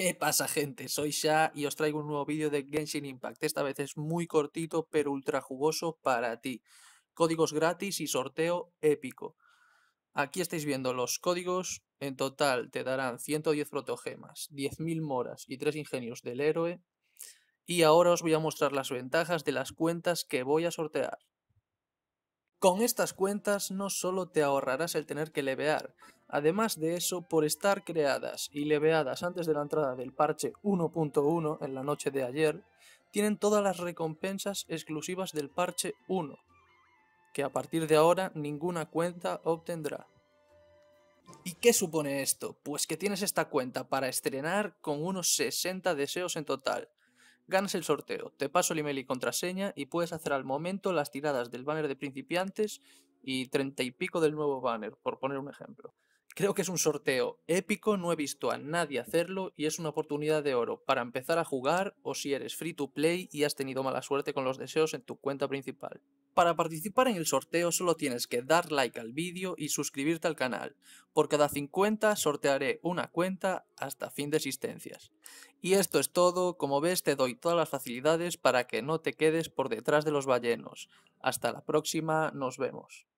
¿Qué pasa gente? Soy Sha y os traigo un nuevo vídeo de Genshin Impact. Esta vez es muy cortito pero ultra jugoso para ti. Códigos gratis y sorteo épico. Aquí estáis viendo los códigos. En total te darán 110 protogemas, 10.000 moras y 3 ingenios del héroe. Y ahora os voy a mostrar las ventajas de las cuentas que voy a sortear. Con estas cuentas no solo te ahorrarás el tener que levear, además de eso, por estar creadas y leveadas antes de la entrada del parche 1.1 en la noche de ayer, tienen todas las recompensas exclusivas del parche 1, que a partir de ahora ninguna cuenta obtendrá. ¿Y qué supone esto? Pues que tienes esta cuenta para estrenar con unos 60 deseos en total, Ganas el sorteo, te paso el email y contraseña y puedes hacer al momento las tiradas del banner de principiantes y treinta y pico del nuevo banner, por poner un ejemplo. Creo que es un sorteo épico, no he visto a nadie hacerlo y es una oportunidad de oro para empezar a jugar o si eres free to play y has tenido mala suerte con los deseos en tu cuenta principal. Para participar en el sorteo solo tienes que dar like al vídeo y suscribirte al canal. Por cada 50 sortearé una cuenta hasta fin de existencias. Y esto es todo, como ves te doy todas las facilidades para que no te quedes por detrás de los ballenos. Hasta la próxima, nos vemos.